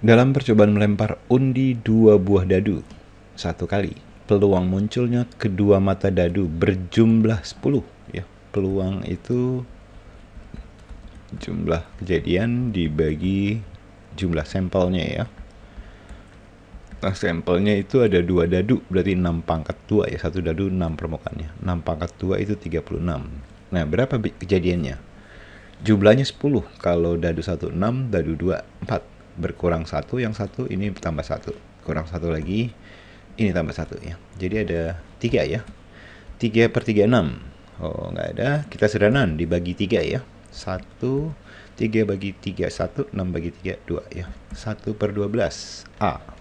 Dalam percobaan melempar undi dua buah dadu, satu kali, peluang munculnya kedua mata dadu berjumlah 10. Ya, peluang itu jumlah kejadian dibagi jumlah sampelnya ya. Nah, sampelnya itu ada dua dadu, berarti 6 pangkat 2 ya. Satu dadu 6 permukaannya. 6 pangkat 2 itu 36. Nah, berapa kejadiannya? Jumlahnya 10. Kalau dadu 1 6, dadu 2 4 berkurang satu yang satu ini tambah satu kurang satu lagi ini tambah satu ya jadi ada tiga ya tiga per tiga enam oh nggak ada kita sederhanan dibagi tiga ya satu tiga bagi tiga satu enam bagi tiga dua ya satu per dua belas a